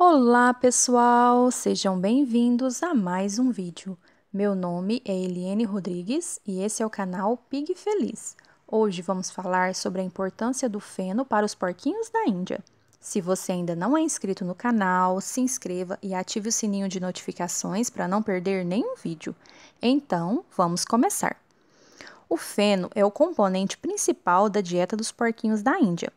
Olá pessoal, sejam bem-vindos a mais um vídeo. Meu nome é Eliane Rodrigues e esse é o canal Pig Feliz. Hoje vamos falar sobre a importância do feno para os porquinhos da Índia. Se você ainda não é inscrito no canal, se inscreva e ative o sininho de notificações para não perder nenhum vídeo. Então, vamos começar. O feno é o componente principal da dieta dos porquinhos da Índia.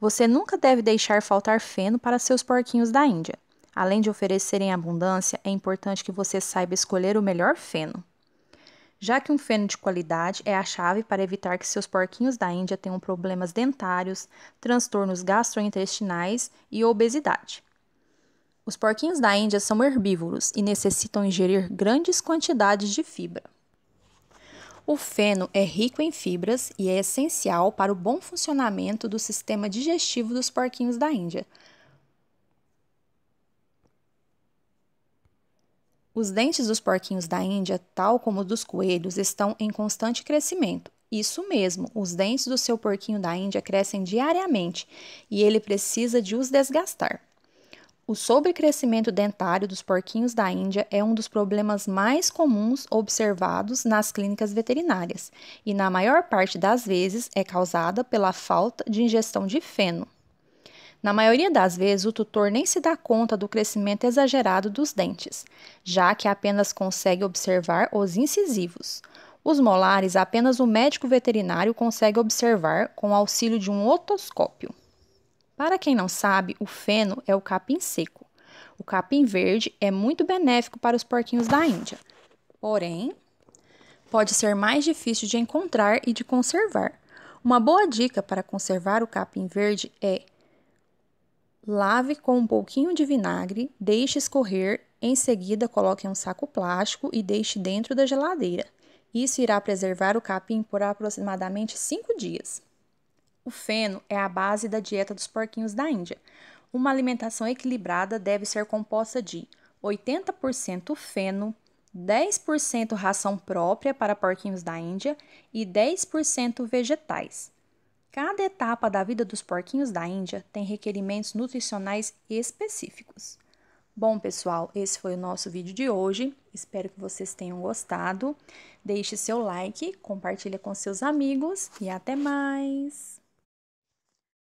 Você nunca deve deixar faltar feno para seus porquinhos da Índia. Além de oferecerem abundância, é importante que você saiba escolher o melhor feno. Já que um feno de qualidade é a chave para evitar que seus porquinhos da Índia tenham problemas dentários, transtornos gastrointestinais e obesidade. Os porquinhos da Índia são herbívoros e necessitam ingerir grandes quantidades de fibra. O feno é rico em fibras e é essencial para o bom funcionamento do sistema digestivo dos porquinhos da Índia. Os dentes dos porquinhos da Índia, tal como os dos coelhos, estão em constante crescimento. Isso mesmo, os dentes do seu porquinho da Índia crescem diariamente e ele precisa de os desgastar. O sobrecrescimento dentário dos porquinhos da Índia é um dos problemas mais comuns observados nas clínicas veterinárias e, na maior parte das vezes, é causada pela falta de ingestão de feno. Na maioria das vezes, o tutor nem se dá conta do crescimento exagerado dos dentes, já que apenas consegue observar os incisivos. Os molares apenas o médico veterinário consegue observar com auxílio de um otoscópio. Para quem não sabe, o feno é o capim seco. O capim verde é muito benéfico para os porquinhos da Índia. Porém, pode ser mais difícil de encontrar e de conservar. Uma boa dica para conservar o capim verde é: lave com um pouquinho de vinagre, deixe escorrer, em seguida coloque em um saco plástico e deixe dentro da geladeira. Isso irá preservar o capim por aproximadamente 5 dias. O feno é a base da dieta dos porquinhos da Índia. Uma alimentação equilibrada deve ser composta de 80% feno, 10% ração própria para porquinhos da Índia e 10% vegetais. Cada etapa da vida dos porquinhos da Índia tem requerimentos nutricionais específicos. Bom, pessoal, esse foi o nosso vídeo de hoje. Espero que vocês tenham gostado. Deixe seu like, compartilhe com seus amigos e até mais.